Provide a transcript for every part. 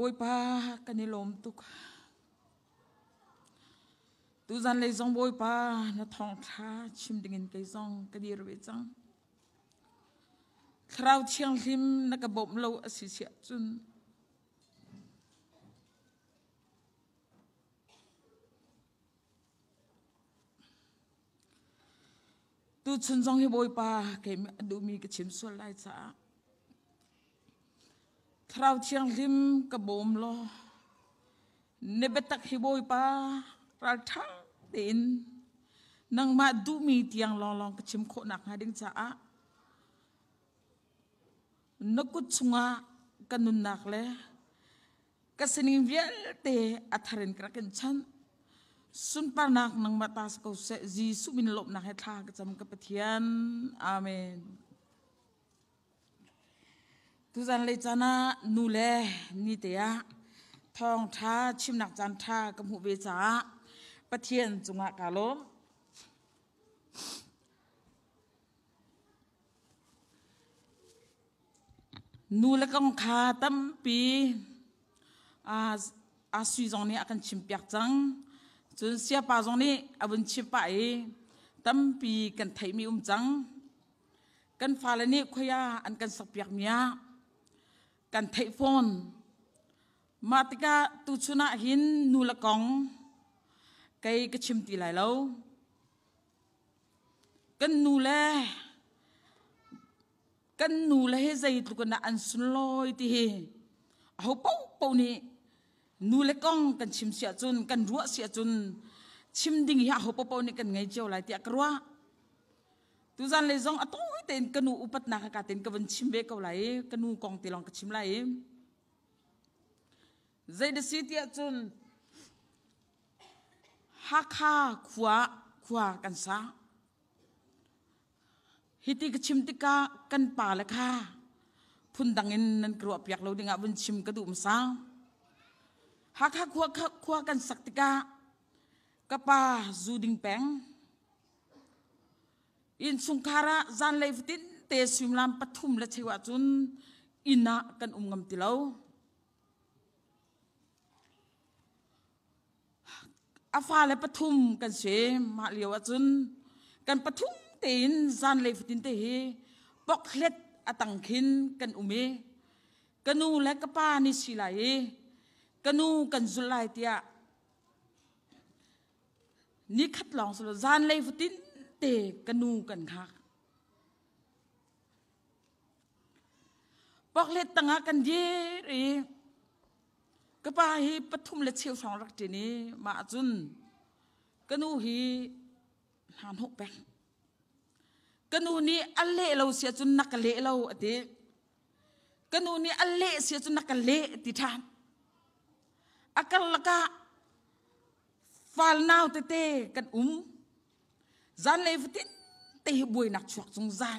Voy pa kanilom tuk. Tu zan le zong voy pa na thong tha chim dingin ke zong kadir ve zong. Krau chiang lim na ka bom lo asisia chun. Tu chun zong hi voy pa ke du mi ke chim sul lai cha. คราวเชียงลิมกระบมลอเนเบตักฮิบบยปาราทังเดินนังมาดูมีเตียงลองลองกระชิมโคนักหาดิงจ้านกุดสุงะกันนุนนักเลยกสนิเวลเตอัทรินกระกันชันสุนปานักนังมาตาสกุเซจีสุบินลบนักให้ทากระจำกับเทียนอาเมนตุจันเลยจานา นูเล นิเตียทองท้าชิมหนักจันทากัมหูเบจาปะเทียนจุงะกาลมนูละกองคาตั้มปีอาอาสุยจงนี้อาการชิมเปียกจังจนเสียปาจงนี้อาบุญชิมไปตั้มปีกันไทยมีอุ้มจัง กันฟาเลนี่ขยาอันกันสักเปียกเมียกันเทฟอนมาติกาตุชนะหินนูละกองไกกชิมตีไหลแล้วกันนูแลกันนูแลให้ใจตุกันอันสุนลอยตีเฮเอาเป้าเป้านี่นูแลกองกันชิมเสียจุนกันรัวเสียจุนชิมดิ่งยาเอาเป้าเป้านี่กันไงเจ้าไหลเตียกรัวตุจันเลยจงอตงเตนกนูอุปตนาคกาเตนกบันชิมเบกเอาไหลกนูกองเตลองกชิมไหลเจดสิเตียจุนฮักฮาขวาขวากันซะฮิติกชิมติกากันป่าละค่ะพุ่นดังเงินนันกรัวเปียกเราดึงอาบันชิมกระดุมซะฮักฮาขวาขวากันสักติกากระป่าจูดิงแปง in sungkara zan leivitin te simlam pathum le chewa chun ina kan umngam tilo afa le pathum kan se ma liwa chun kan pathum te in zan leivitin te hi poklet atangkhin kan umi kanu le kapa ni silai kanu kan zulai tia ni khat long sulo zan leivitin เตกนูกันคักปอกเล็ดตังกันเยรีกระปาฮีปฐุมเล็ดเชียวสองรักจีนี้มาจุนกนูฮีหานหกแปงกนูนี้อัลเล่เราเสียจุนนักเล่เราอดีกนูนี้อัลเล่เสียจุนนักเล่ติทานอาการละกะฟาลนาวเตเตกันอุ้มจานเลยตตีบุยนักชกจงจัน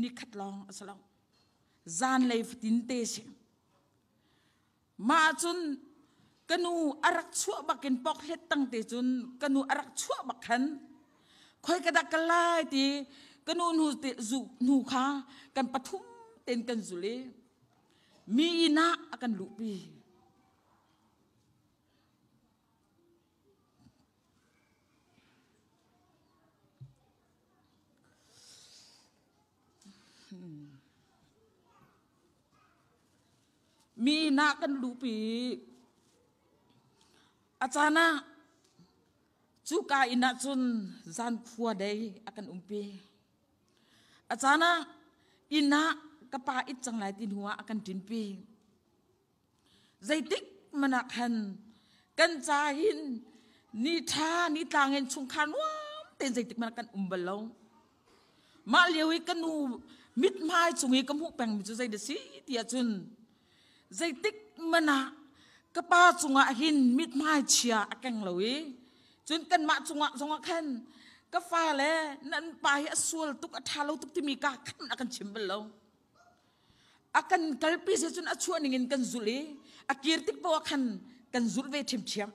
นี่คัดลองอสลองจานเลยตินเตชงมาจนกนูอารักชั่วบักกินปอกเห็ดตั้งแต่จนกนูอารักชั่วบักขันคอยกระดักกระไลตีกนูนูติจุนูขากันปทุมเต็นกันสุเลมีอินากันลุปีมีนากันลูปีอาจารย์นะจุกาอินาจุนจันขัวไดยอากันอุ้มปีอาจารย์นะอินากระปาอิจังไหลตินหัวอากันดินปีใจติกมันักหันกันจาหินนิทานิตางเงินชุงคานวามเต็นใจติกมันักกันอุ้มบอลลงมาเลียวกันนูมิดไม้ชุงอีกมุกแปงมิจูใจเดสิเตียจุน zaitik mana kepa chunga hin mit mai chia akeng loi jun kan ma chunga chunga khan ka le nan pa ya sul tuk atha lo tuk timi ka kan akan chimbel lo akan kalpi se chun achu ningin kan zuli akirtik pa khan kan zul ve chim chiang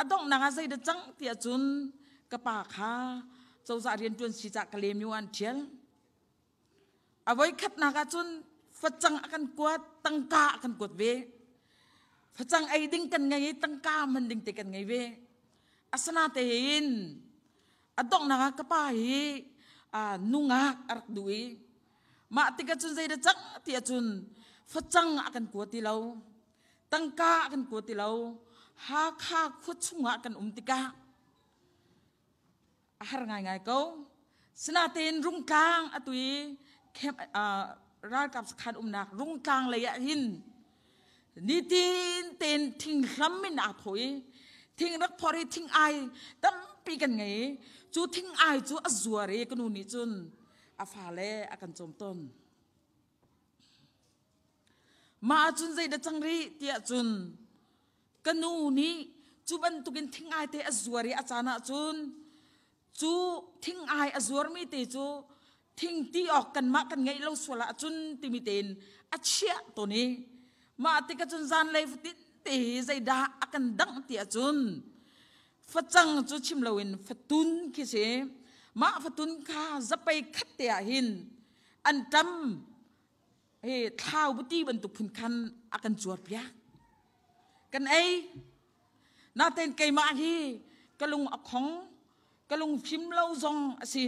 adong na ga zai de chang tia chun ka kha chau sa rian chun si cha kalem yuan thiel avoi khat na ga chun Fecang akan kuat, tengka akan kuat be. Fecang ay ding kan ngay, tengka mending ding tikan ngay be. Asana tehin. Adong nakakapahi, uh, nunga arak duwi. Maatikat sun say datang, a chun, Facang akan kuat lau. Tengka akan kuat lau. Hak hak kuat sunga akan umtika. Ahar ngay ngay kau. Senatein rungkang atui kem, uh, รากับสคันอุมนักรุงกลางเลยยะหินนี่ตีนเตนทิ้งล้ำไม่นาถอยทิ้งรักพอรีทิ้งไอตั้งปีกันไงจูทิ้งไอจูอจัวเรกนูนี่จุนอาฟาเลอาการจมต้นมาจุนใจเดจังรีเตียจุนกนูนี้จูบันตุกินทิ้งไอเตอจัวเรอาจารน์จุนจูทิ้งไออจัวมีเตจูทิ้งตีออกกันมากันไงเราสวละจุนติมิเตนอาเชียตัวนี้มาติกจุนจานเลยติตีใจดาอากันดังเตียจุนฟัจังจุชิมเลวินฟตุนคิเสมาฟัตุนข้าจะไปคัดเตียหินอันจำเฮ้ท้าวบุตรีบรรทุกพุนคันอากันจวดเปียกันไอนาเตนไกมาฮีกะลุงอของกะลุงพิมเลวจซองสิ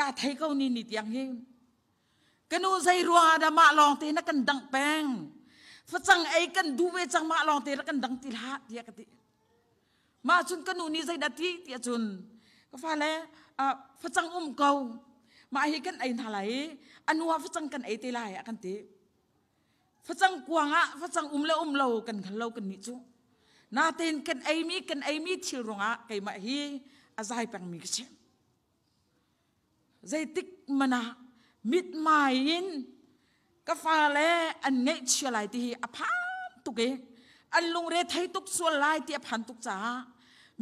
กาไทยก็นิ่นิดยังเี้กนูใจรัวดามาลองเตนักันดังแปงฟัจังไอ้กันดูเวจังมาลองเตนักันดังติละเดียกติมาชุนกนูนี่ใจดัติเดียชุนก็ฟ้าแล้วฟัจังอุ้มเกามาให้กันไอ้ทลายอันว่าฟัจังกันไอ้เตลายกันติฟัจังกวางอะฟัจังอุ้มแล้วอุ้มเรากันขันเรากันนี่จุนาเตนกันไอ้มีกันไอ้มีชิรงอะไก่มาให้อาใจแปงมีกเช่นใจติกมนามิดมาอินก็ฟาเลอันเงี้ยเชื่ลายที่อภามตุกเออันลุงเรทให้ตุกส่วนลายที่อภัมตุกจ้า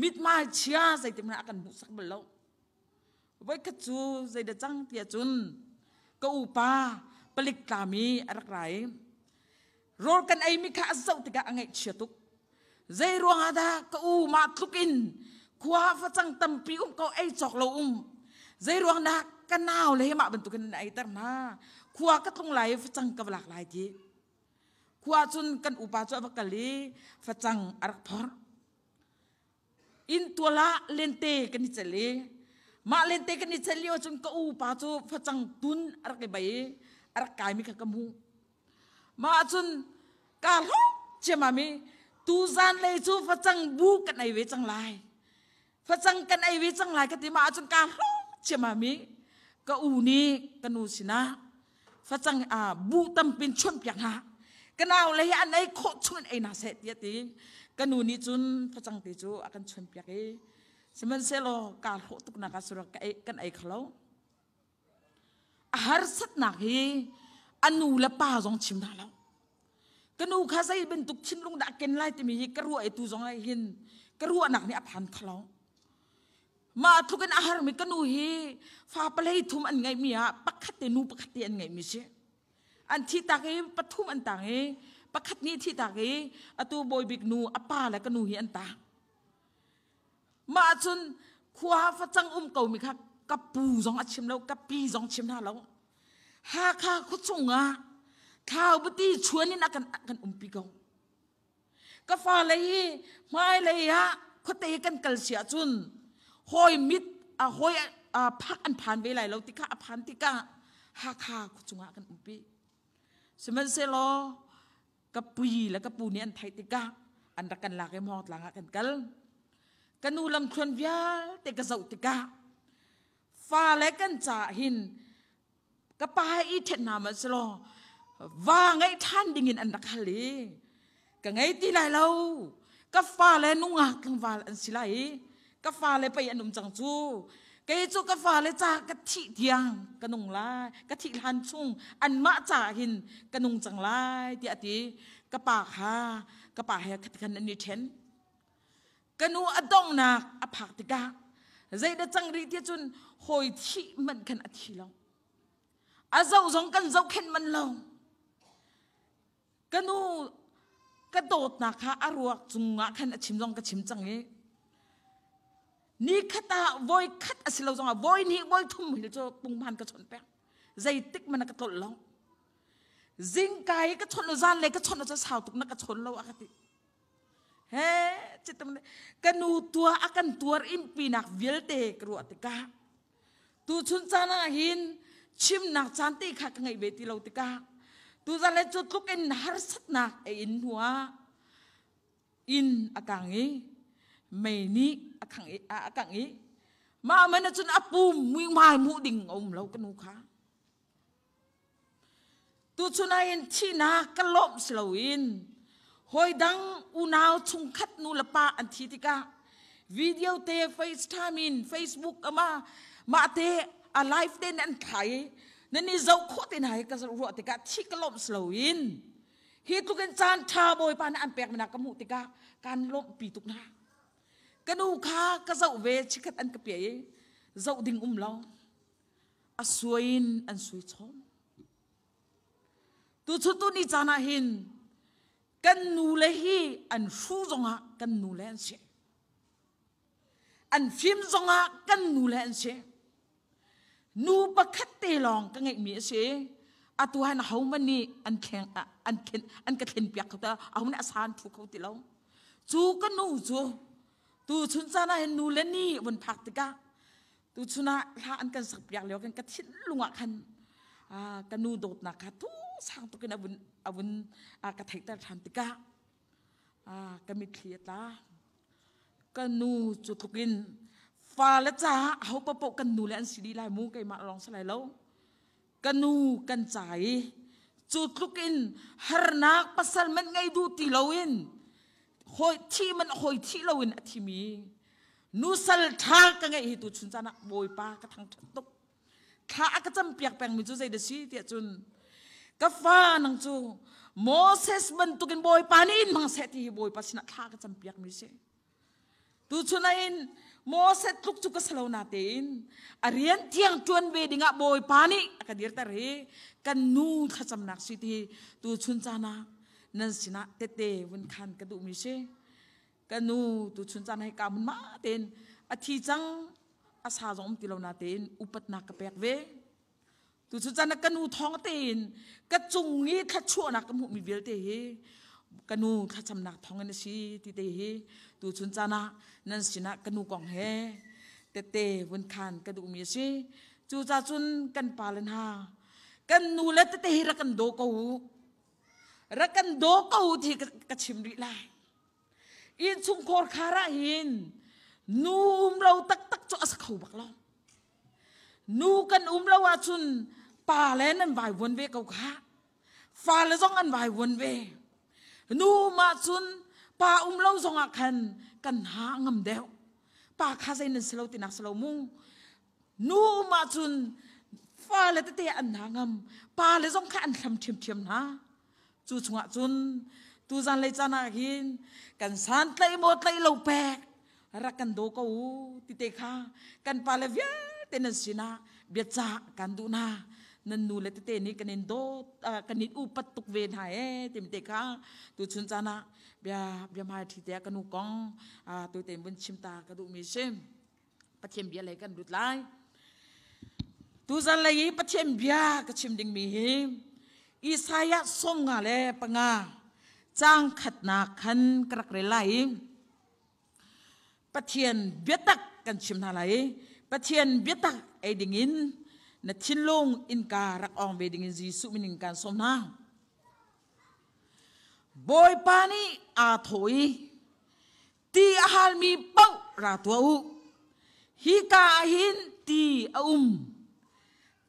มิดมาเชียใจติมันอาการบุษักบลาไว้กัะจูใจเดจังเตียจุนก็อุปาปลิกตามีอะไรรรอกันไอมิข้าสู้ติกาเงี้ยเชี่อตุกใจรัวฮาดาก็อูมาทุกินคว้าฟังตั้มปิ้งก็ไอจอกลงใจรวงนักกันนาวเลยมาบรรทุกันไอตักนาขวาก็ต้งไหลจังกับหลากหลายทีขวาจนกันอุปาจวักกะลีฟจังอารักพออินตัวละเลนเตกันนิจลีมาเลนเตกันนิจลี่าจนกอุปาจฟจังตุนอารักใบอรักกายมิกะกมูมาจนกาลเจมามีตูซานเลยจูฟจังบุกันไอเวจังไลฟจังกันไอเวจังไลายกติมาจนกาลชื่อมามีก็อูนี้กนูสินะฟะจังอาบูตัมเป็นชนเปียงฮะกันเอาเลยอันไหนโคชนไอ้นาเสตียติกันูนี้จุนฟะจังติจูอักันชนเปียงเสมันเซลการโคตุกนักสุรกไอกันไอเขาอาหาร์สตว์นักเฮอันูและป้าสองชิมนาแล้วกนูข้าใจเป็นตุกชิ้นลงดักเกนไล่ตีมีกระรัวไอตูสองไอหินกระรัวหนักนี่อภันขเขามาทุกันอาหารมีกันนูฮีฟาเปลยทุมอันไงมีอะปักขัดเตนูปักขัดเตอันไงมีเชอันที่ตากีปัทุมอันต่างเอปักขัดนี้ที่ตากีอัตูบอยบิกนูอป้าและกันนูฮีอันตามาจนขวาฟะจังอุ้มเก่ามีค่ะกับปูสองอาชิมแล้วกับปีสองชิมหน้าแล้วหาข้าคุดสงอะข้าวบุตรีชวนนี่นักกันกันอุ้มปีเก่าก็ฟ้าเลยไม่เลยฮะคุเตกันกัลเสียจุนหอยมิดอ่ะหอยอ่ะพักอันผ่านไปลาเราติกะผ่านติกะฮักฮักจงอากันอุปีสมันเซลอกปุยและกระปูนี่อันไทยติกะอันรักกันลากมอดลางกันกันกันูลำควนวิ่ยติกะเจ้าติกะฟ้าและกันจ่าหินกะปายอีเทนามันเซลอว่าไงท่านดิ่งินอันรักฮัลีกัไงตีไรลเราก็ฟ้าและนุ่งหักกันวาอันสิไรลกฟาเลยไปอนุมจังจูกจูกฟาเลยจากกะทิเดียงกะนุงลายกะทิหันชุงอันมะจ่าหินกะนุงจังลายที่อติกะปากหากะปากเหกกันอันนี้เช่นกะนูอดองนักอภักติกาใจเดจังรีที่จุนหอยที่มันกันอธิลงอาเจ้าสงกันเจ้าเข็นมันลงกะนูกระโดดนะคะอารวกจุงงะขันอชิมจงกระชิมจังเอนี่ขัดตาวยขัดอสิลาจงอ่ะวยนี่วยทุ่มหิลจปุ่งมันก็ชนแป้งใจติ๊กมันก็ตลลงจิงไก่ก็ชนอราจานเลยก็ชนเราจะสาวตุกนักก็ชนเราอะติเฮ้จิตมันกันูตัวอากันตัวอิมปีนักเวลเตกรัวติกาตูชุนจานาหินชิมนักจานตีขักไงเบติเราติกาตูจะเลจุดลุกเอ็นฮาร์สัตนักเอ็นหัวอินอากางี้ม่นีอักังอีอักังอีมาเมื่อจนอปุมมีหมายมุดิงอมเรากันนุค่ะตัวชนายที่นากลมสโลวินหอยดังอุณาวชุงคัดนูลปาอันทีติกาวิดีโอเตะเฟซทามินเฟซบุ๊กอะมามาเตะอะไลฟ์เตดนันไทยนั่นนี่เจ้าโคตินายกสรวติกาที่กลมสโลวินฮิตุกันจานชาบอยปานอันเปียกมันากมุติกาการลบปีตุกนา cái nu kha cái dậu về chỉ cái ăn cái bể dậu đình um lo a à, suin ăn suy chom tu chu tu ni chana hin kan nu le hi ăn shu zong ha kan nu le an se an phim zong ha kan nu le an se nu pa khat te long ka ngai mi se a à, tu han ho mani an kheng an khen an à, ka khen piak ta a hun a san thu khau ti lòng chú ka nu chú ตูชุนซานาเห็นนูเลนี่บนพักติกะตูชุนาลาอันกันสับยากเลียวกันกระทิ้นลุงอ่ะคันกันนูโดดนักค่ะทุสางตุกันอวุนอวุนกระเทกแต่ทันติกะกันมีเคลียตากันนูจุดตุกินฟาและจ้าเขาปะปกันนูและอันสีดีลายมูไก่มาลองสลายแล้วกันนูกันใจจุดลุกินฮรนักปัสสามันไงดูตีเลวินหอยที่มันหอยที่เราเห็นอีิมีนูสัลทากันไงฮิตุชุนจานะบอยปากระทังตุกทาก็จำเปียกแปงมิจูใจเดชีเตียจุนกฟ้านังจูโมเสสบรรทุกินบอยปานินมังเสตีบอยปาชนะทาก็จำเปียกมิเชตุชุนไนนโมเสสลุกจุกสลาวนาเตนอารียนที่ยังจวนเบดิงะบอยปานิกระเดียรตาเรกันนูขจำนักสิทีตุชุนจานะนั่นสินะเตเตวันคันกระดูกมีเชกันนูตุชุนจันให้กามันมาเต็นอาทิจังอาสาจอมติเรานาเต็นอุปนักกระเปกเวตุชุนจันกันนูท้องเต็นกระจุงงี้ขัดชั่วนักกมุมีเวลเตเฮกันนูขัดจำนักท้องเงินชีติเตเฮตุชุนจันะนั่นสินะกันนูกองเฮเตเตวันคันกระดูกมีเชจูจ้าจุนกันปาลนากันนูและเตเตเฮรักันโดกูรักกันโดกูที่กระชิมรีไลอินชุงโครคาระหินนูอุมเราตักตักจอสเขาบักลอมนูกันอุมเราว่าชุนป่าแลนั่นวายวนเวเกาขาฟ้าและซ่องอันวายวนเวนูมาชุนป่าอุมเราซ่องอักขันกันหางําเดวป่าคาเซนันสโลตินักสโลมุงนูมาชุนฟ้าและตะเตอันหางําป่าและซ่องขันลำเทียมๆนะ chu chunga chun tu lấy cha chana hin kan san lấy tlai lấy tlai lo ra rakan do có u ti tê kha kan pa le vya te na sina dạ, bia à, e, cha kan du na nan nu le te te ni kanin do kanin u bắt tuk về ha e tim te kha tu chun chana bia bia mai thi te kanu kong a à, tu tê bun chim ta ka du mi bắt chim bia lấy kan dut lai tu zan lấy bắt chim bia ka chim ding mi him อีสายะส้มงาเลปงาจ้างขัดนาคันกระเรลัยปะเทียนเบียตักกันชิมนาไหลปะเทียนเบียตักไอดิงินนัทินลงอินการักอองเวดิงินจีสุมินิงการสมนาบอยปานีอาถอยตีอาหารมีเป้าราตัวอุฮิกาหินตีอาอุม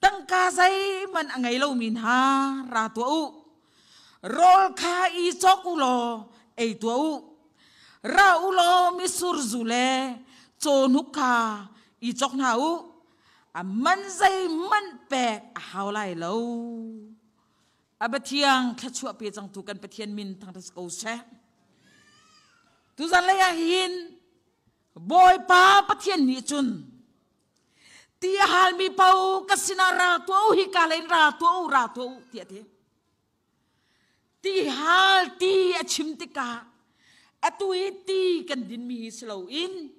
ตั้งกาไซมันอไงเ่ามินฮาราตัวอุรอลคาอีจอกุโลไอตัวอุราอุโลมิสุรจุเลโจนุกคาอีจอกนาอุอาะมันใจมันแปกฮาไล่ล่าอาบเทียงแค่ชั่วเปียจังถูกันปเทียนมินทางทัสกูเชตุจันเลยหินบอยป้าปเทียนนี่จุน Tia halmi pau kasina ratu au hikalain ratu au ratu au tia tia. Ti hal ti achimtika atui ti kandin mi Nun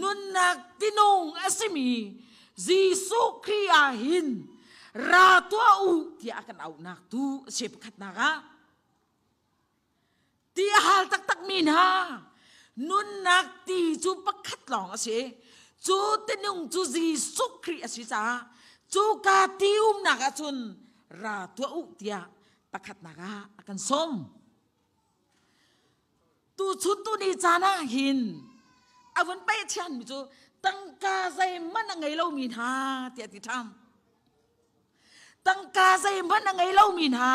Nunak tinong asimi zisu kriahin ratu au tia akan au nak tu sepkat naga. Ti hal tak tak minha. Nunak ti cu pakat long asih. จูเตนงจูจีสุครีอสิจาจูกาติอุมนักจุนราตัวอุตยาตะขัดนักอากันสมตูชุตุนิจานาหินอาวันเปเชันมิจูตั้งกาใจมันยังไงเรามีหาเตียติธรรมตั้งกาใจมันยังไงเรามีหา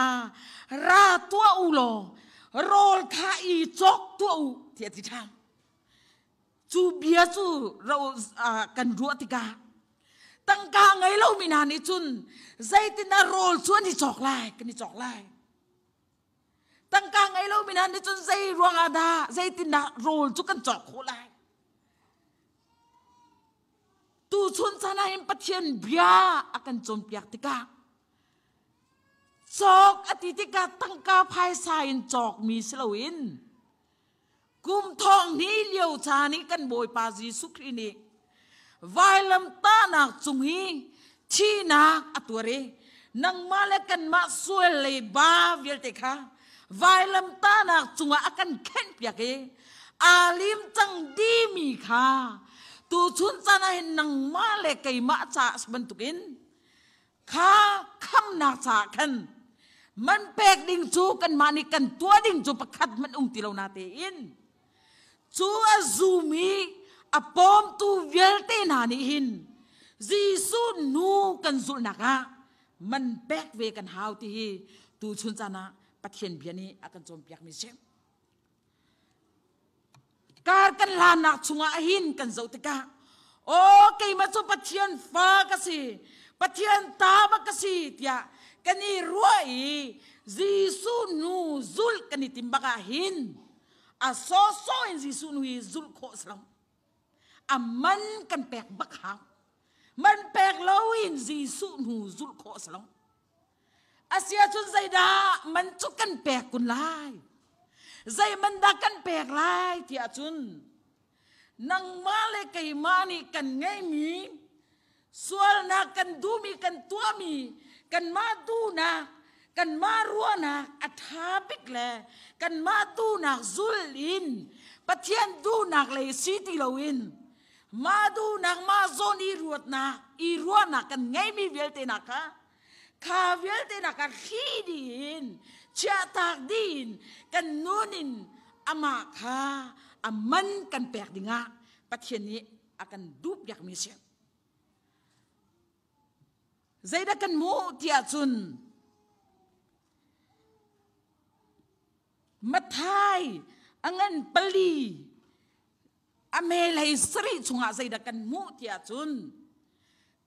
ราตัวอุโลโรลทาอีจกตัวอุเตียติธรรมจูเบียจูเราอกันรัวติกาตั้งกาไงเรามีนานิจุนใจตินาโรลชวนที่จอกไล่กันที่จอกไล่ตั้งกาไงเรามีนานิจุนใจรวงอาดาใจตินาโรลจุกันจอกโคไล่ตูชนชนะเห็นปะเทียนเบียอาการจมเปียกติกาจอกอติติกาตั้งกาภายสายจอกมีสโลวินกุมทองนี้เลียวชานี้กันบอยปาจีสุครินีไวลยลำตาหนักจุงฮีชีนักอตัวเรนังมาเลกันมาสวยเลยบาเวลเตค่ะวลยลำตาหนักจุงอากันเข็นเปียกเออาลิมจังดีมีค่ะตูชุนจานาเห็นนังมาเลกัยมาจ่าสบันตุกินข้าคำนกจากัน มันเปกดิ่งจูกันมานี่กันตัวดิ่งจูประคัดมันอุ้งตีเรานาเตอิน chu azumi apom tu velte na ni hin jisu nu kan zul naka man back ve kan hau ti hi tu chun chana pathian akan chom piak mi sem kar kan la na chunga hin kan zo tika o kei ma chu pathian fa ka si pathian ta ka si tia ruai jisu nu zul kani timbaka hin อาโซโซอนซิซุนวีซุลโคสลมอามันกันแปกบักหาวมันแปกเลวอินซิซุนหูซุลโคสลมอาเซียชุนไซดามันจุกันแปกกุนไลไซมันดากันแปกไลที่อาชุนนังมาเลยักมานี่กันไงมีส่วนนากันดูมีกันตัวมีกันมาดูนะ kan maruana at habik le kan matu nak zulin patian tu nak le siti lawin madu nak mazon iruat na iruana kan ngai mi velte naka ka velte naka khidin chatak din kan nunin ama kha aman kan pek dinga patian ni akan dup yak misya Zaidakan mu tiatsun mặt anh em pali amel hay sri chunga dây da kan mu tia chun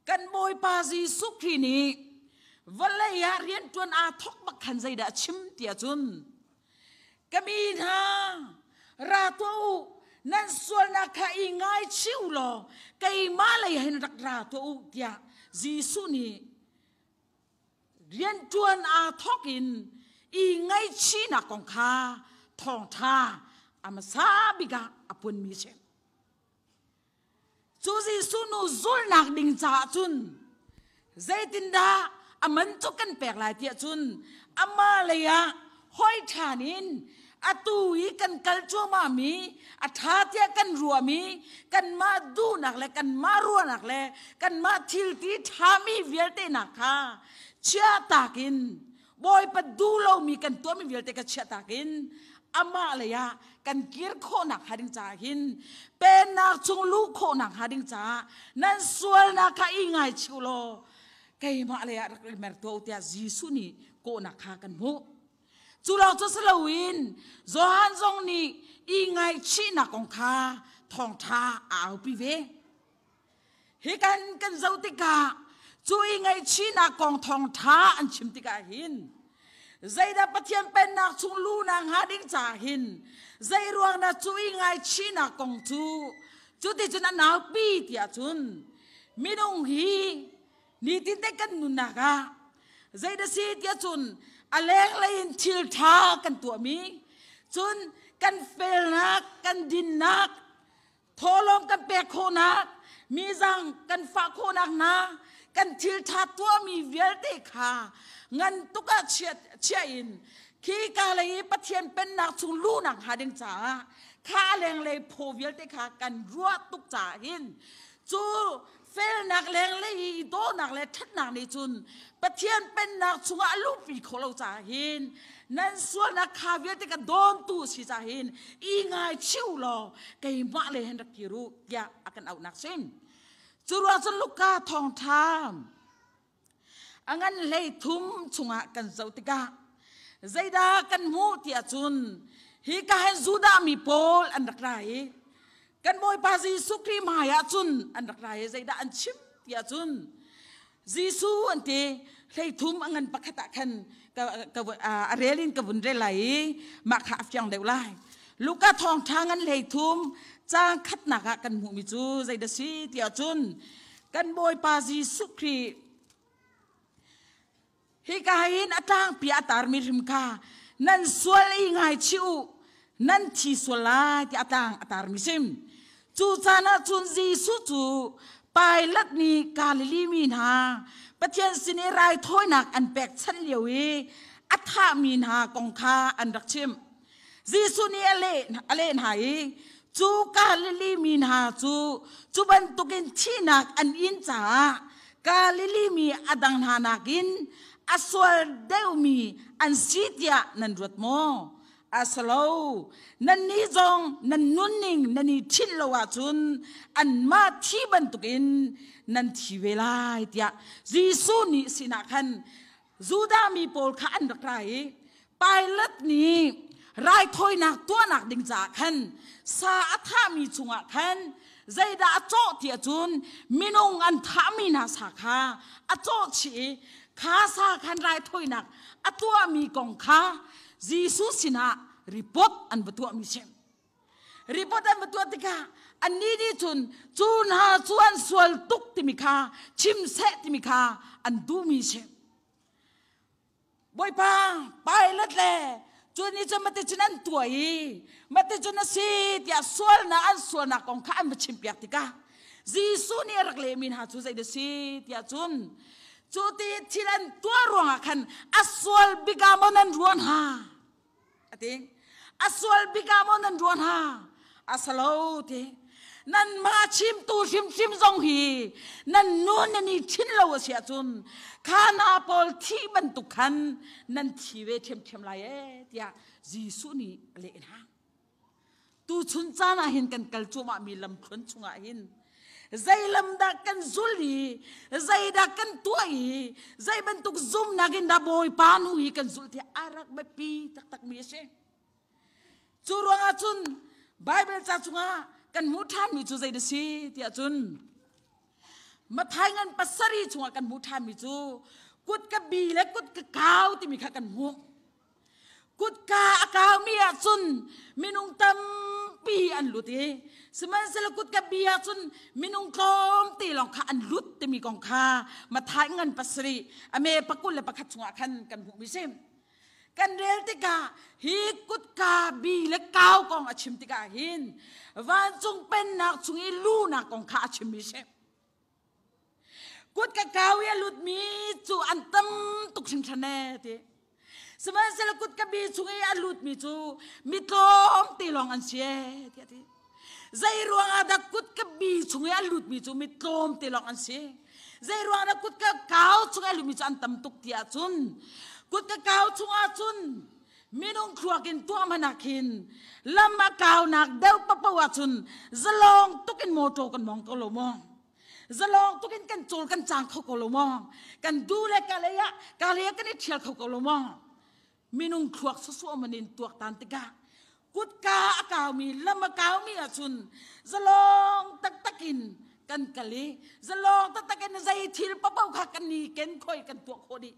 kan boi pa ji sukri ni valai ya rian tuan a thok bak khan dây da chim tia chun kamin ha ra tu nan sual na kha i ngai chiu lo kai ma lai hen rak ra tu tia ji su ni rian tuan a thok in อีไงชีนักองข้าทองท่าอามาซาบิกาอปุนมีเชนจูซีซูนูซูลนักดิงจ่าจุนเจตินดาอามันจุกันแปลกหลายเตียจุนอามาเลยะห้อยฐานินอาตุยกันกัลจัวมามีอาทาเทียกันรัวมีกันมาดูนักเลยกันมารัวนักเลยกันมาทิลตีทามีเวียเตนักค่ะเชื่อตากินบอยปดดูเรามีกันตัวมีเวลเตกเชตากินอามาเลยอะกันกีร์โคนักฮาริงจาหินเป็นนักชงลูกโคนักฮาริงจานั้นส่วนนักไอ้ง่ายชิวโลเกยมาเลยอะรักเมรตัวอุติยาจีสุนีโคนักฮากันมุจุลาจุสลาวินโจฮันจงนี่ไอ้ง่ายชินักองคาทองทาอาวปิเวเฮกันกันเจ้าติกาจุยไงชีนากองทองท้าอันชิมติกาหินใจดาปะเทียนเป็นนักชุงลูนางหาดิ้งจ่าหินใจรวงนาจุยไงชีนากองจูจุดที่จุนนาปีที่จุนมินงฮีนี่ติดเต็กันนุนากาใจดาซีที่จุนอเล็กเลยทิลท้ากันตัวมีจุนกันเฟลนักกันดินนักโทลมกันเปียกโคนักมีจังกันฟาโคนักนะกันทิลทัตัวมีเวียดีค่ะเงินตุกเชียเชียอินขี้กาเลยปะเทียนเป็นนักสุลู่นักหาดึงจ๋าข้าเลงเลยโพเวียดีค่ะกันรัวตุกจ๋าหินจูเฟลนักเลงเลยโดนักเลยทัดนักในจุนปะเทียนเป็นนักสุลูปีโคลาจ๋าหิน นั่นส่วนนักขาวเวียดีกโดนตู้สิจ๋าหินอีไงชิวรอไกยมาเลยเห็นรักีิรุยาอากันเอานักซิงจุรัสลูกกาทองทามอังันเลยทุ่มชงะกันเจ้าติกาใจดากันมูที่อจุนฮิกาเฮจูดามีโพลอันดักไรกันมวยปาจีสุครีมายาจุนอันดักไรใจดาอันชิมที่อจุนจีซูอันทีเลยทุ่มอังันปักขตะคันกับเรลินกับบุญเรไลมาขับจังเดวไลลูกกาทองทางันเลยทุ่มจ้างคัดหนักกันหูมิจูใจดสีเตียจุนกันบอยปาจีสุครีฮิกาหินอตางพิอาตารมิริมกานันสวลอิงไฮชิว นันทีสวลาที่อตางอตารมิซิมจูจานาจุนจีสุจูไปลัดนีกาลิลีมีนาปะเทศนสินรายถ้อยหนักอันแปกชันเหลียวเออัฐามีนากองคาอันรักชิมจีสุนีอเลนอเลนหายจูกาลิลีมีนาจูจูบันตุกินชีนักอันอินจากาลิลีมีอดังหานักินอสวลเดวมีอันสิทยานันรัดโมอาสโลนันนิจงนันนุนนิงนันนิชินโลวะจุนอันมาที่บันตุกิน นันทีเวลาเดียจีซูนิสินักันจูดามีโปลขันรักไรไปลัดนี้รายถอยหนักตัวหนักดิ่งจากขันสาอัฐามีจุงขันใจดาโจเทียจุนมินงอันทามีนาสาขาอ่อชีขาสาขันรายถอยหนักอตัวมีกองขาจีสุสินะรีพอตอันประตัวมีเชมรีพอตอันประตัทติกาอันนี้นี่จุนจูนหาจวนสวลตุกติมิคาชิมเซติมิคา อันดูมีเชมบอยปาไปเลยดแล Juni jo mati jinan tuai, mati jona si tiap soal na an soal na kong kaan bercimpiak tika. Zisu ni erak lemin ha tu zaida si tiap jun. Cuti jinan tua ruang akan aswal bigamonan ruan ha. Ating aswal bigamonan ruan ha. Asalau ting. nan ma chim tu chim chim zong hi nan nun ni chin lo sia chun ข้านาปอลที่บรรทุกันนั่นชีวิตเทีมๆไรเอ๊ะเดียจีสุนี่เละนะตูชุนจานาเห็นกันกัลจูมามีลำคลนชุงอ่หินใจลำดักกันซุลีใจดักกันตัวอีใจบรรทุกซุ่มนักินดาบอยปานุอีกันซุลที่อารักไม่ปีตักตักมีเช่จูรวงอาจุนไบเบิลจ้าจุงอ่กันมุทันมีจูใจดสิที่อาจุนมาทายเงินปัสรีช่วกันมูทามิจู กุดกะบีและกุดกะกาวที่มีขากันมกกุดกาอากาวมีอาซุนมินุงตัมปีอันลุตีสมันสละกุดกะบีอาซุนมินุงกอมตีลองขาอันลุตที่มีกองคา มาทายเงินปัสรีอเมปะกุลและปะขัดช่วกันกันมกมิเซมกันเรลติกาฮีกุดกาบีและกาวกองอาชิมติกาหินวันจงเป็นนักจงอีลูนักกองคาอาชิมมิเซมกดกะกาวยลุดมีจูอันตั้มตุกชิมชนะเตสมัยสลกุดกะบีชูเยลุดมีจูมีทอมตีลองอันเชียเตเตใจรวงอาดักุดกะบีชูเยลุดมีจูมีทอมตีลองอันเชียใจรวงอาดักุดกะกาวจูเยลุดมีจูอันตั้มตุกทเตียชุนกุดกะกาวุูอาจุนมินงครัวกินตัวมันนักินลำมากาวนักเดาปะปะวัชุนจะลองตุกินโมโตกันมองตก็ลมองจะลองตุกินกันโจูกันจางเขาก็ลมองกันดูแลกาเลยะกาเลยะกันนี่เชียร์เขาก็ลมองมีนุ่งขวกสวมันินตัวตันติกากุดกาอากาวมีละมากาวมีอาชุนจะลองตักตักินกันกะลีจะลองตักตักินใจทิลปะเป้าขากันนี่เก่นค่อยกันตัวโคดี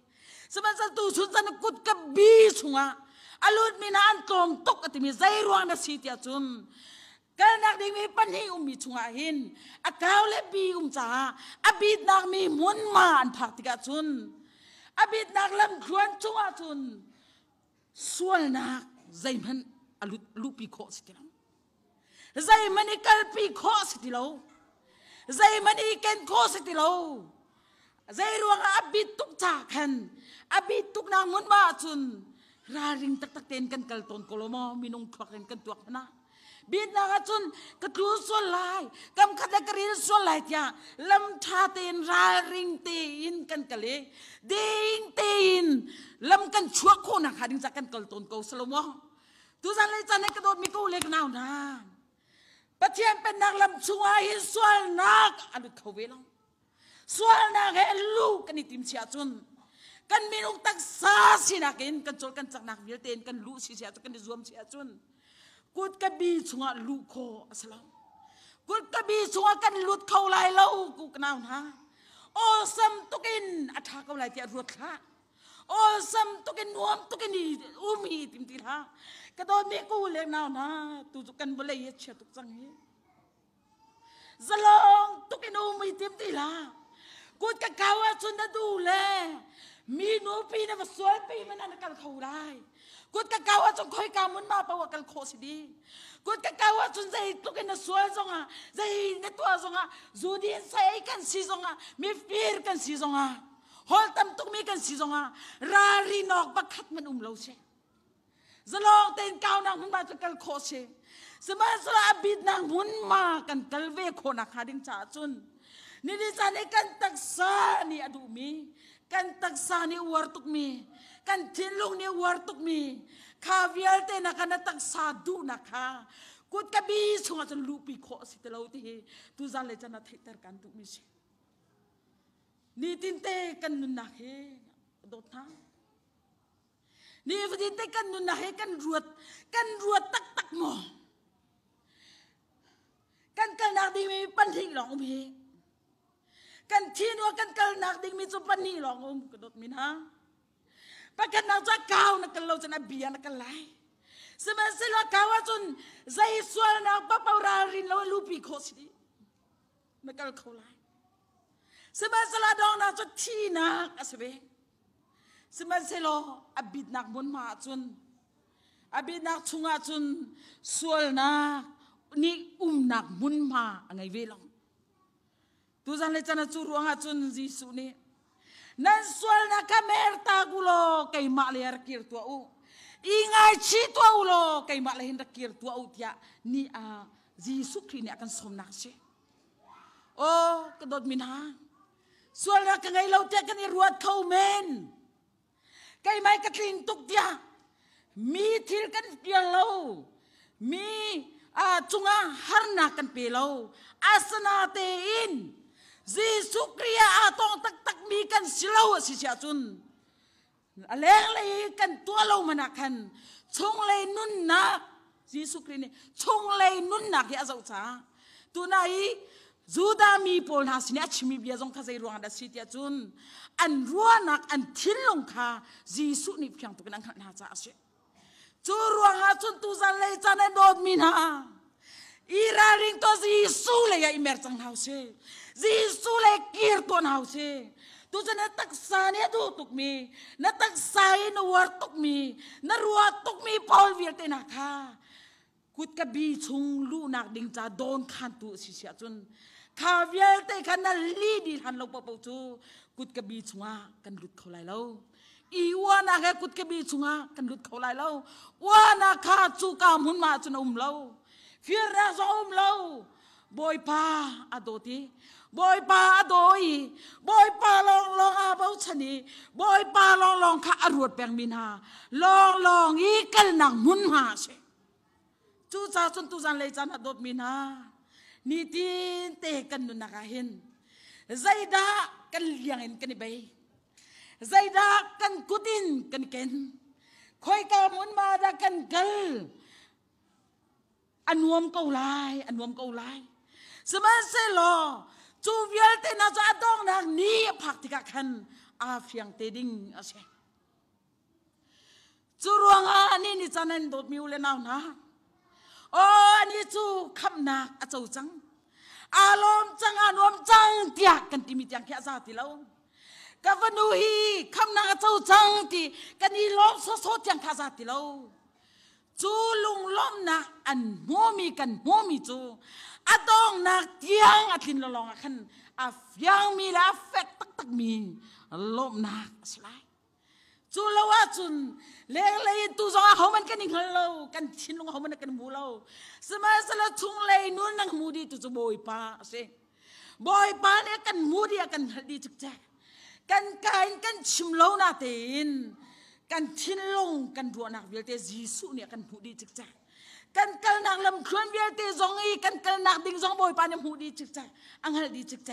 สมัยจะตูชุนสันกุดกับบีสุงะอารมณ์มีนานกลมตกอติมีใจรวงนะสีเตียชุนกลนักดิ้มีปัญหาอุ้มมีชุงหินอาก้าเล็บบีอุ้มจ้าอาบีดนักมีมุนมาอันผักติกาชุนอาบีดนักลำครวนชุงอาชุนส่วนนักใจมันอลุลูปีโคสติลังใจมันอีกลปีโคสติลาวใจมันอีกเกนโคสติลาวใจรวงอาบีตุกจากันอาบีตุกนังมุนมาชุนราริงตักตักเตนกันกลตนคลมอมีนงควักเงินกันตัวนะบิดนากจุนกระดูส่วนลายกำขัดกรีส่วนลายจ้าลำชาตินราริงเตีนกันกะเลยดิงเตีนลำกันชั่วโคนักหาดิงจักกันกลตนกูสลมอทุสันเลยจันในกระโดดมีกูเล็กนาวนาประเทียนเป็นนักลำชัวฮิส่วนนักอันเขาเวลงส่วนนักเอลูกันนิ่ติมเชียจุนกันมีนุกตักซาสินักเองกันจนกันจากนักเวียเตนกันรู้สิเชียจุนกันดิรวมเชียจุนกูกะบีสงะลูกโคอัสลามกูกะบีสงะกันลุดเข้าไลเล่ากูกนาวนะโอ้ซัมตุกินอัฐาเข้าไลที่อรุดละโอ้ซัมตุกินนวมตุกินีอุมีติมติละก็ตอนนี้กูเลี้ยงนาวนะตุจุกันบุเลยเยชตุกจังเฮะลองตุกินอุมีติมติละกูกะกาวาสุนดูแลมีนูปีนะมาสวยปีมันนั่นกันเขาได้กูจะกล่าวว่าจงคอยกามุนมาเพราะว่ากันโคสิดีกูจะกล่าวจนใจตุกันสวยจงอ่ะใจในตัวจงอ่ะจุดินใจกันซีจงอ่ะมีฟีร์กันซีจงอ่ะฮอลตัมตุกมีกันซีจงอ่ะรารีนอกบัะคัดมันอุ้มเราเชจะลองเต้นก้าวนางมุนมาจะกันโคเชสมัยสุราบิดนั่งมุนมากันเกลเวโคนักฮาดิงจ่าจุนนี่ดิฉันเองกันตักซานี่อดุมีกันตักซานี่วัวตุกมี kan tinlong ni wartok mi ka vialte na kanatak sadu na ka kut ka bi sunga chan lupi kho si telaw ti he tu zan le chana thaitar kan tu mi si ni tinte kan nun na he do tha ni tinte kan nun na he kan ruat kan ruat tak tak mo kan kal nak ding mi pan thing long mi kan chin wa kan kal nak ding mi chu pan ni long om kadot min ha ประกันนั่งจ้าเก่านักเล่าจะนับเบียนักเล่าสมัยสิลกาวจนใจสวนนักป้าป่ารารินเราลูบีโคสิีน่กเล่าเขาไล่สมัยสิลดองนักจ้าทีนักสเวสมัยสิลอบิดนักบุญมาจนอบิดนักชงาจนสวนนักนี่อุ้มนักบุญมาไงเวลตัวจันเลจันจูรวงาจนจีสุนี sual na merta gulo kay maler kir tua u. Ingay chi tua ulo kay malehin kir tua u tia ni a Yesus ni akan somnak si. Oh kedot minha. Sual na ngai law tia kani ruat kau men. Kay ka katlintok tia. Mi til kan tia law. Mi uh, tunga harna kan pelaw. Asana in zi sukriya atong tak tak mikan silau si siatun. Alerle kan tualaw manakan. Chonglay nun na zi sukri ni. Chonglay nun na kaya sa Tunai Zuda mi pol na sini achimi biya zong ka zai ruang da siti atun. An ruanak an tilong ka zi su ni piang tu kenang na sa ashe. Tu ruang atun tu zan lei zan dod Ira ring to zi su le ya imer zang जीसूला कीर्तो नावशे तुझं न तक साने धुतुक मी न तक साई न वरतुक मी न रुवातुक मी पाऊल विरते नाखा कुदका बी छुंग लू नाक डिंगचा दोन खान तू शिष्याचून खा विरते खान ली दी हान लोक पापचू कुदका बी छुंगा कन लुत खोलाय लो อีว่านะแค่กุดกบีชุงะกันดุดเขาไล่เล่าว่านะข้าจูกามหุ่นมาจนอมเล่าฟิร์ราซอมเล่าบอยพาอดโดตี boy pa adoi boy pa long long a bo chani boy pa long long kha arut peng min ha long long i kal nang mun ha se chu cha chun tu jan lei chan adot min ha ni tin te kan nu na ka hin zaida kan liang in kan bai zaida kan kutin kan ken khoi ka mun ma da kan gal anuam kau lai anuam kau lai สมัยเซลอจูววลเตนาจะดองนางนี้พักติกันอาฟียงเตดิงอาเชจูรวงอันนี้นี่จะนั่นดดมิวเลนเอานะโอ้อันนี้จูคำนักอาเจ้าจังอารมณ์จังอารมณ์จังเตียกกันที่มีเตียงแค่ซาติแล้วกับวนุฮีคำนักอาเจ้าจังที่กันนี้ล้อมโซโดเตียงแค่ซาติแล้วจูลุงล้มนะอันโมมีกันโมมีจูอต้องนักทียังอะทินลลองอะคันอะฟยงมีลาเฟตตักตักมีลมนักสลายจุลวัจุนเลยเลี้ยงตุจงอะขอมันกันยิงฮลโลกันชินลงขอมันกันบูโลสมัยสละทุ่งเลยนู่นนังมูดีตุจบอยปาสิบอยปาเนี่ยกันมูดีกันฮัลดีจุกแจกันกายกันชิมเลานาเตินกันชินลงกันดวนักเวลเตจิสุเนี่ยกันมูดีจุกแจกันกันังลำครื่อนเบียตีจงอีกันกันักดิ้งจงบอยปานยมหูดีจึกแจอังเฮดีจึกแจ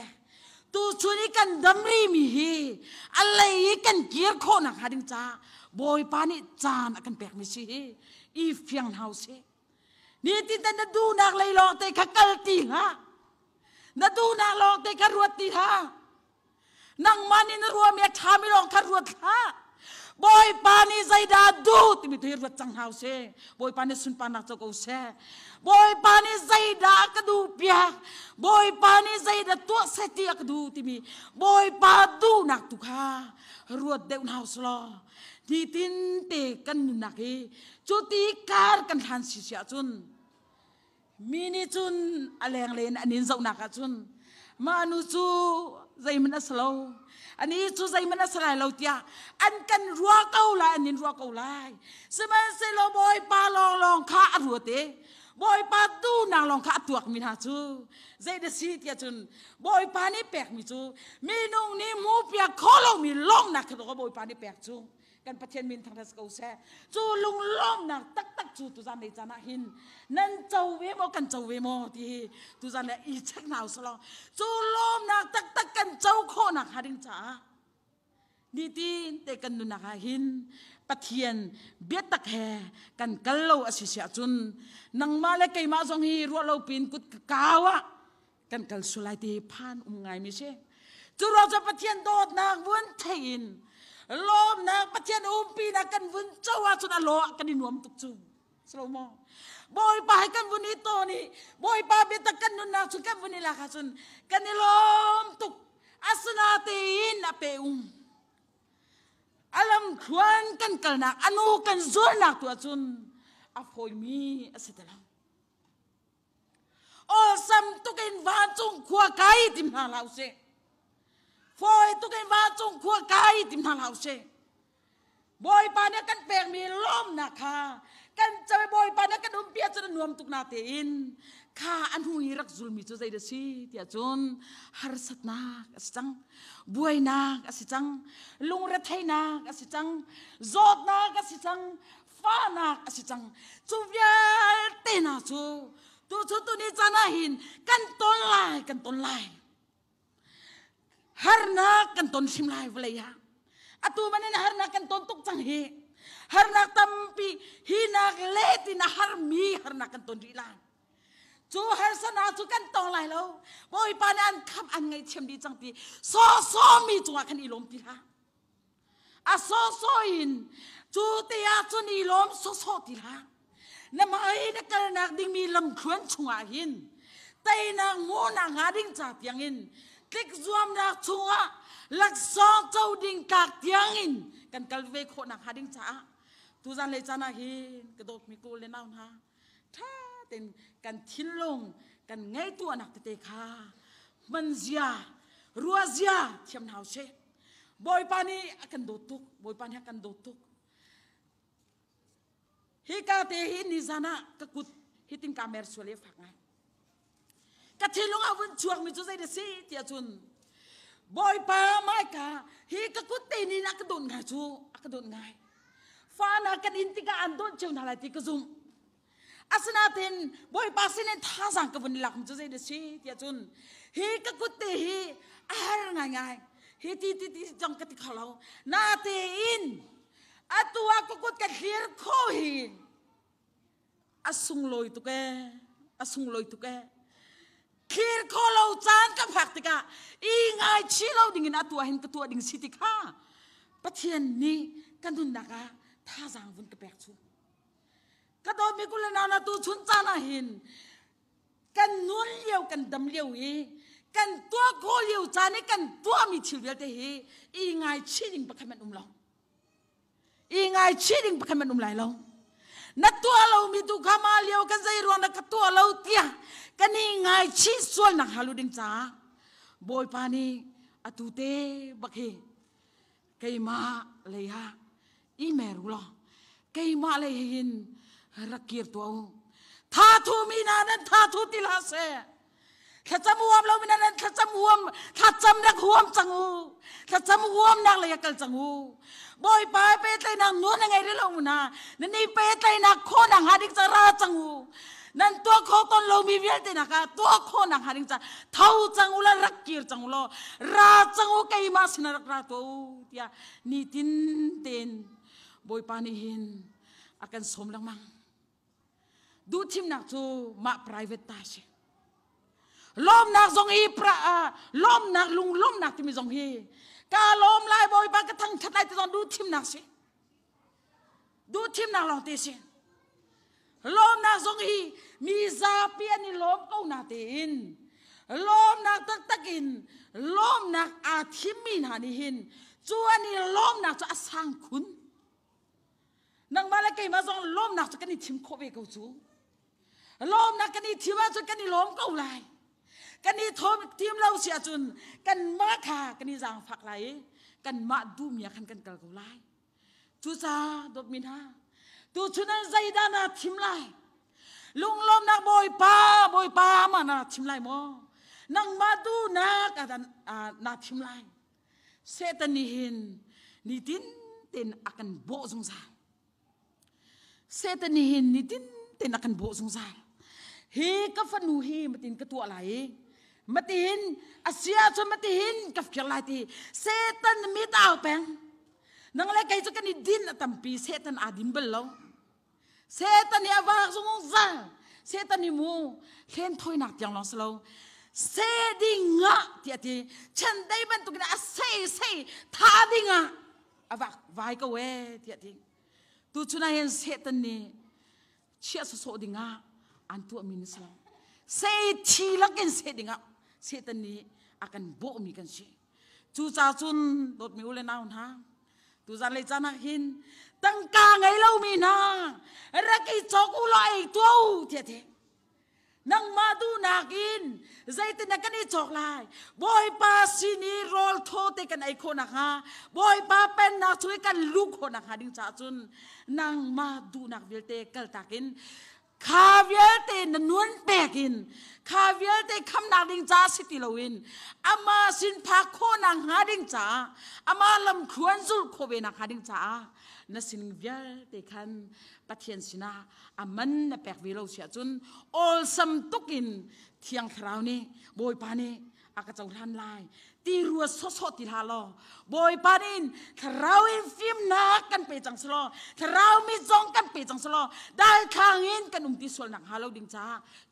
ตูชวนีกันดำรีมีฮีอะไรกันเกียร์โคนักฮาดิงจ้าบอยปานิจานกันแปลกไม่ใช่อีฟยังเฮาเซนี่ติดแต่นดูนักเลยหลอกแต่ขกลตีฮะนดูนักหลอกแต่ขรวตีฮะนั่งมันี่นรัวเมียชามีหลอกขรวตฮะ boy pani zaida du timi tuhir la chang boi boy pani sun panak to ko se boy pani zaida kedu du pia boy pani zaida to se ti du timi boy padu nak tu ruat de un house lo di tin te kan nak e. hi kar kan than si sia mini chun aleng len anin zau nak chun ma zai aslo อันนี้ชูใจมันสลายเราเตียอันกันรัวเก้าลายอันนี้รัวเก้าลายสมัยเซโลบอยปาลองลองข้ารัวเตบอยปาตูนางลองข้าตัวมินาจูใจเดซีเตียจุนบอยปานี่แปลกมิจูมีนุ่งนี่มูเปียกโคลงมีลงนักตัวบอยปานี่แปลกจูกันปัะเทมินทางทสกูเซจูลุงล้อมนักตักตักจูตุจันในจานาหิน นั่นเจ้าเวมอกันเจ้าเวมอที่ตุจันเนี่ยอีชักหนาวสลองจูล้อมนักตักตักกันเจ้าโคนักฮาดิงจ้าดีดีแต่กันนุนักหินปะเทียนเบียตักแหกันกัลโลอาศิษสียจุนนังมาเลกไอมาจงฮีรัวเลาปินกุดกาวะกันกัลสุไลตีพานอุ้งไงมิเช่จูเราจะปะเทียนโดดนางวนเทิน Lom na patian umpi na kan bun cawa suna lo kan inuam tuk cu. Boy pa kan bun ito ni. Boy pa bita kan nun na su kan bun ila kasun. Kan ilom tuk. Asunatin um. kan na peum. Alam kuan kan kalna anu kan zurna tu asun. Apoy mi asitalam. All sam tukin kuakai tim halau ฟอยตุกันวาจงขัวกายติมทางเฮาเชบอยปานะกันแปงมีล้อมนะคะกันจะไปบอยปานะกันอุมเปียจะนวมตุกนาเตอินข้าอันหุยรักจุลมิจุใจเดชีเตียจุนฮาร์สต์นากัสจัง บวยนากัสจัง ลุงระไทยนากัสจัง โจดนากัสจังฟ้านากัสจังจุบยาเตนาจูตัวชุกตัวนี้จะน่าหินกันต้นล่กันต้นลา harna kenton simlai velaya. Atu manen harna kenton tuk changhe. Harna tampi hinak leti na harmi harna kenton dilang. Chu har sana chu kan tong lai lo. Boy pan an kham an ngai chem di chang ti. So so mi chunga ilom ti ha. A so so in chu te ya chu ni lom so so ti ha. Na mai na kal nak ding mi lam khuan hin. Tai na ngo na nga ding cha piang in. kik zuam da chunga lắc so chau ding cả tiếng in cần kal ve kho nak ha ding cha tu zan le chana hi ke dok mi ko lên naun ha tha ten kan thin long kan ngai tu tê te kha man zia ruo zia thiam nào che boy pani akan à, do tuk boy pani akan à, do tuk hi ka te hi ni zana ka kut hi tin kamer sole phak ngay cái thiên lúc ông vẫn chuồng mình cho dây để xí tiệt chun bồi pa mai cả hi cái cốt tiền đi nãy cái đồn ngài chú cái đồn ngài pha nãy cái in tika ăn đồn chiều nãy lại cái zoom asana tin bồi pa xin nên tha rằng cái vấn lạc mình cho dây để xí tiệt chun hi cái cốt tiền hi ai ngài ngài hi ti ti ti trong cái tika lâu na ti in atua cái cốt cái hiền khô hi asung loi tu ke asung loi tu ke คีร์คอลูจานกับพักติกาอิงไอชีลูดิ้งินอัตัวเหินกตัวดิ้งสิติก่ะปัจเจียนนี้กันดุนดะคะท่าจางวุนกับแบกชูกระโดดมีกุลนาณาตูชุนจานาหินกันนุลเลี้ยวกันดำเลี้ยวอีกันตัวโกเลี้ยวจานีกันตัวมีชิลเดียวเตะเฮอิงไอชีดิ่งประคันมันอุ้มลองอิงไอชีดิ่งประคันมันอุ้มไหลลาง na tua lo mi tu kama leo kan zai ro na ka tua lo tia kani ngai chi sol na halu ding cha boy pani atu atute bakhe keima leha imeru lo keima lehin rakir tu tha thu mi na nan tha thu ti la se tha cham huam lau mi na nan tha cham huam tha cham nak huam changu tha cham huam nak le yakal changu บอยไปไปไตนังนัวนังไงเรื่งนะนั่นนี่ไปไตนักคนนังฮาดิกจะราจังอูนั่นตัวเขาตอนลรามีเวียตินะคะตัวคนนังฮาดิกจะเท่าจังอุลรักเกียรจังอูลราจังอุกไยมาสินะรักราตัวเี่นี่ตินตินบอยปานิหินอาการสมลังมังดูทิมนักจูมา private ตาชลมนักจงฮีพระลมนักลุงลมนักที่มีจงฮีกาลมลายบอยบังกระทั่งทัดไล่ตอนดูทิมนักสิดูทิมนักลองตีสิลมนักสงฮีมีซาเปียนี่ลมก็นาตีนลมนักตักตักอิน ลมนักอาทิมินหานิหินจวนนี่ลมนักจะอสังคุณนังมาเลกีมาสรงลมนักจะกันนี่ทิมโคเวกูจู ลมนักกันนี่ทิมว่าจะกันนี่ลมก็ไล่กันนี่ทบทีมเราเสียจุนกันมาค่ะกันนี่จางผักไหลกันมาดูมียคันกันกลกูไลจูซาดดมินาตูชุนันใจดานาทีมไลลุงลมนักบอยปาบอยปามานาทีมไลมอนังมาดูนักอาจารย์นาทีมไลเซตันนิหินนิตินเต็นอากันโบสงสารเซตันนิหินนิตินเต็นอากันโบสงสาร hi ka fanu hi matin ka tu alai hin, asia cho matin ka firlati setan mi tao peng nang le kai cho kan din atampi setan adim à bello setan ya à wa vâng, sung za setan ni mu len thoi nak tiang long slow se dinga ti ati à chan dai ban tu kina se se tha dinga avak vai ka we ti ati tu chuna hen setan ni chia so so dinga antu min slow se thi lakin se dinga ชตนนี้อากันบมีกันชจูจ้าจุนดดมีอุลเลนาวนะตุจาเลจานักหินตั้งกางไงเลรามีนะรักีจกุลัยตัวเทเทนั่งมาดูนักินใจตินักนี้จกลายบอยปาสินีรอลโทเตกันไอคนนะคะบอยปาเป็นนักช่วยกันลูกคนนะคะดิงจาจุนนั่งมาดูนักเวลเตกลตากินคาเวเตนนวนเปกินคาเวเตคำนักดิงจ้าสิติลวินอามาสินพักโคนังหาดิงจ้าอามาลำควนจุลโคเวนังหาดิงจ้านั่นสินเวเตคันปะเทียนสินาอามันนเแปกวิโลเสยจุนออลสัมตุกินเทียงคราวนี้โบยปานี้อากาศจะร้อนลายตีรัวสดสติทาลอบอยปานินทราวินฟิมนักกันเปจังสลอทรามิจงกันเปจังสลอได้ข้างอินกันอุ้มตีส่วนหนังฮาโลดิงจ้า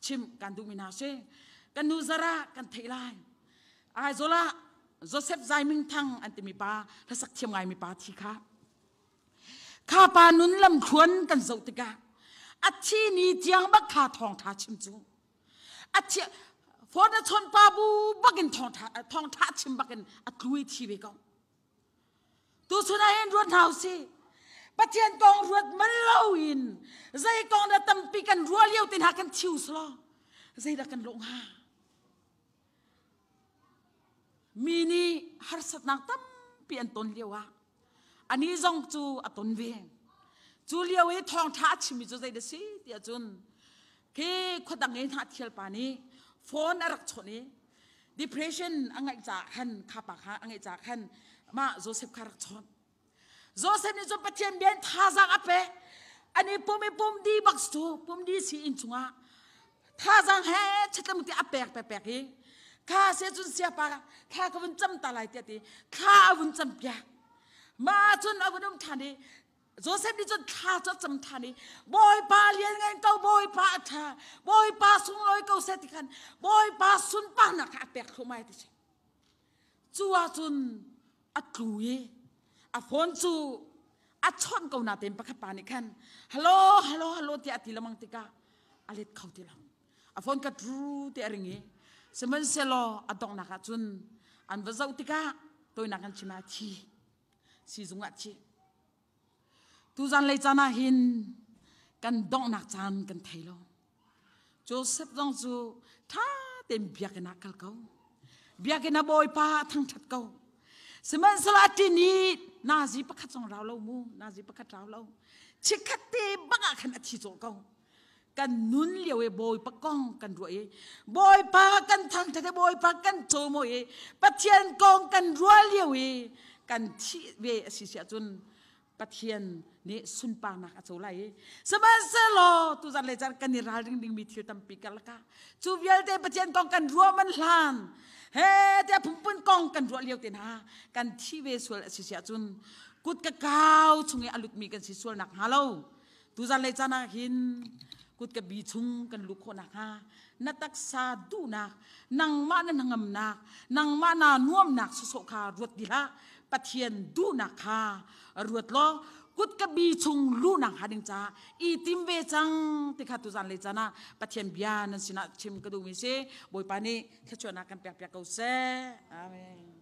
ชิมกันดูมินาเชกันนูซาระกันเทไลไอโซละโจเซฟไซมิงทังอันติมีปาพระสักเทียมไงมีปาทีค่ะข้าปานุนลำควนกันโจติกาอาชีนี้เจียงบักขาทองทาชิมจูอาชีพอจะชนปาบูบักินทองททองทาชิมบักินอกลุยทีเวกอนตัวสุนัยรวดเท้าสิปะเทียนกองรวดมันเล่าอินใจกองดะตัมปีกันรัวเลี้ยวตินหากันชิวสโลใจดักันลงหามีนี่ฮาร์สนักตั้มเปลี่ยนตนเลี้ยวอะอันนี้จงจูอตุนเวงจูเลี้ยวไอ้ทองท้าชิมิจูใจเดสิเดียจุนเคกัขดังเงินทัดเทียลปานี้ฟนอรักชนี้ depression อังไงจากหันขับปากฮะอังไงจากหันมาโจเซฟคารักชนโจเซฟนี่จะปะเทีเบียนท่าจังอเปอันนี้ปุ่มปุ่มดีบักสตูปุ่มดีสีอินชุงะท่าจังเฮชัดมุติอเปกเปกเปข้าเสียจนเสียปากข้าก็วุ่นจำตาลายเตี้ยตีข้าวุ่นจำเปียมาจนเอาวุ่นทันดีโซเซฟนี่จนข่าจะจำทานี่โบยปาเลียนไงเก้าบอยปาท่าบอยปาสุนลอยเกาเสติกันบอยปาสุนปานักอาเปียกขึ้นมาตี่จู่อาจุนอาคุยอาฟอนจูอาช้อนเกาหน้าเต็มปากปานีกันฮัลโหลฮัลโหลฮัลโหลที่อาทิลมังติกาอาเล็ดเข้าที่ลัอาฟอนก็ดูที่อริงเงี้ยเสมอเสลออาดองนักจุนอันวิจารติกาตัวนักกันชิมาทีซีจงอาชีตูจันเลยจานาหิน กันดองนักจานกันไทยลโจเซฟตองจูท่าเต็มเบียกันนักเก่าเบียกันนับอยป้าทั้งชัดเ่าสมันสลาตินีนาจีประคัดสงเราเ่ามูนาจีประคัดเราเ่าชิคัตเตบังอาคันอธิโจเ่ากันนุนเลียวเอบอยปะก้องกันรวยบอยปากันทางทะด้บอยปากันโจมวยปะเทียนกองกันรัวเลียวเอกันที่เวสิเสียจน pat ni sunpa nak a chola hi sama selo tu zan le kan ni ral ding ding mi tam ka chu vial te patien tong kan ruwa man hlan he te phum pun kong kan ruwa liu te na kan thi ve sul si kut ka kau chunge alut mi kan si nak halo tu zan na hin kut ka bi chung kan lu kho nak ha natak sa du nak nang ma na nangam nak nang ma na nuam nak so so kha ruat di ปะเทียนดูนักคารวดล้อกุดกบีชงลูนังหาดิงจ้าอีติมเวจังติขัตุจันเลยจ้านะปะเทียนบียนนันสินะชิมกระดูมิเซบอยปานี่แค่ชวนกันเปียกกเอาเซอาเมน